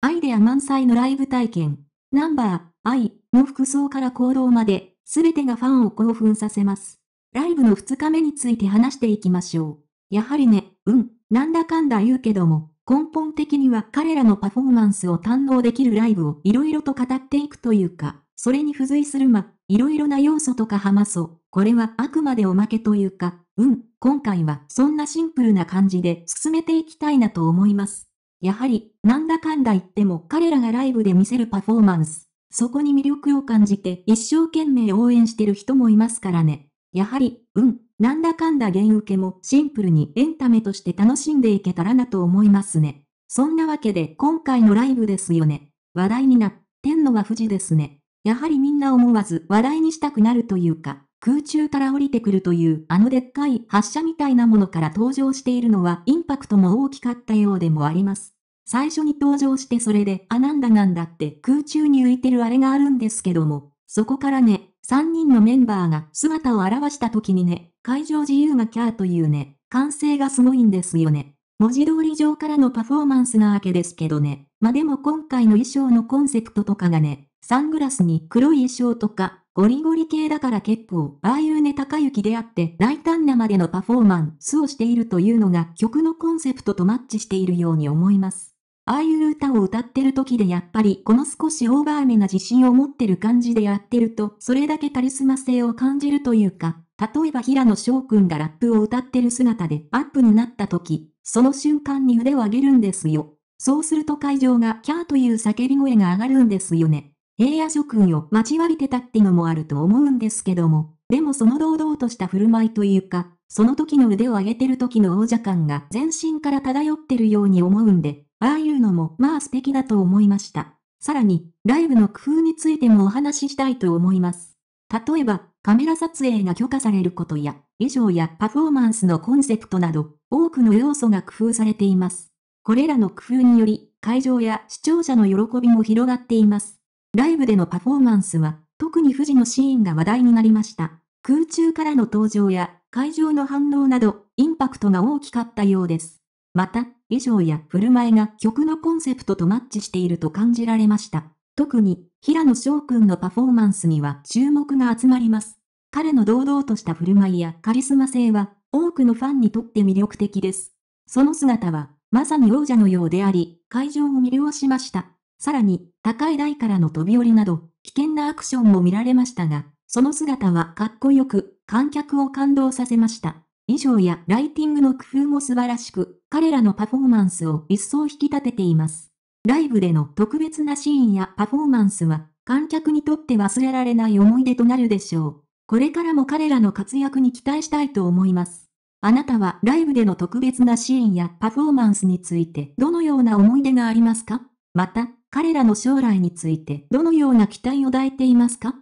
アイデア満載のライブ体験。ナンバー、I の服装から行動まで、すべてがファンを興奮させます。ライブの2日目について話していきましょう。やはりね、うん、なんだかんだ言うけども、根本的には彼らのパフォーマンスを堪能できるライブをいろいろと語っていくというか、それに付随するま、いろいろな要素とかハマそう。これはあくまでおまけというか、うん、今回はそんなシンプルな感じで進めていきたいなと思います。やはり、なんだかんだ言っても彼らがライブで見せるパフォーマンス。そこに魅力を感じて一生懸命応援してる人もいますからね。やはり、うん、なんだかんだ原受けもシンプルにエンタメとして楽しんでいけたらなと思いますね。そんなわけで今回のライブですよね。話題になってんのは富士ですね。やはりみんな思わず話題にしたくなるというか、空中から降りてくるというあのでっかい発射みたいなものから登場しているのはインパクトも大きかったようでもあります。最初に登場してそれで、あ、なんだなんだって空中に浮いてるあれがあるんですけども、そこからね、3人のメンバーが姿を現した時にね、会場自由がキャーというね、歓声がすごいんですよね。文字通り上からのパフォーマンスなわけですけどね。まあ、でも今回の衣装のコンセプトとかがね、サングラスに黒い衣装とか、ゴリゴリ系だから結構、ああいうね高雪であって、大胆なまでのパフォーマンスをしているというのが曲のコンセプトとマッチしているように思います。ああいう歌を歌ってる時でやっぱりこの少しオーバーめな自信を持ってる感じでやってると、それだけカリスマ性を感じるというか、例えば平野翔くんがラップを歌ってる姿でアップになった時、その瞬間に腕を上げるんですよ。そうすると会場がキャーという叫び声が上がるんですよね。平野諸君を待ちわびてたってのもあると思うんですけども、でもその堂々とした振る舞いというか、その時の腕を上げてる時の王者感が全身から漂ってるように思うんで、ああいうのもまあ素敵だと思いました。さらに、ライブの工夫についてもお話ししたいと思います。例えば、カメラ撮影が許可されることや、衣装やパフォーマンスのコンセプトなど、多くの要素が工夫されています。これらの工夫により、会場や視聴者の喜びも広がっています。ライブでのパフォーマンスは、特に富士のシーンが話題になりました。空中からの登場や、会場の反応など、インパクトが大きかったようです。また、衣装や振る舞いが曲のコンセプトとマッチしていると感じられました。特に、平野翔くんのパフォーマンスには注目が集まります。彼の堂々とした振る舞いやカリスマ性は、多くのファンにとって魅力的です。その姿は、まさに王者のようであり、会場を魅了しました。さらに、高い台からの飛び降りなど、危険なアクションも見られましたが、その姿はかっこよく、観客を感動させました。衣装やライティングの工夫も素晴らしく、彼らのパフォーマンスを一層引き立てています。ライブでの特別なシーンやパフォーマンスは、観客にとって忘れられない思い出となるでしょう。これからも彼らの活躍に期待したいと思います。あなたはライブでの特別なシーンやパフォーマンスについてどのような思い出がありますかまた、彼らの将来についてどのような期待を抱いていますか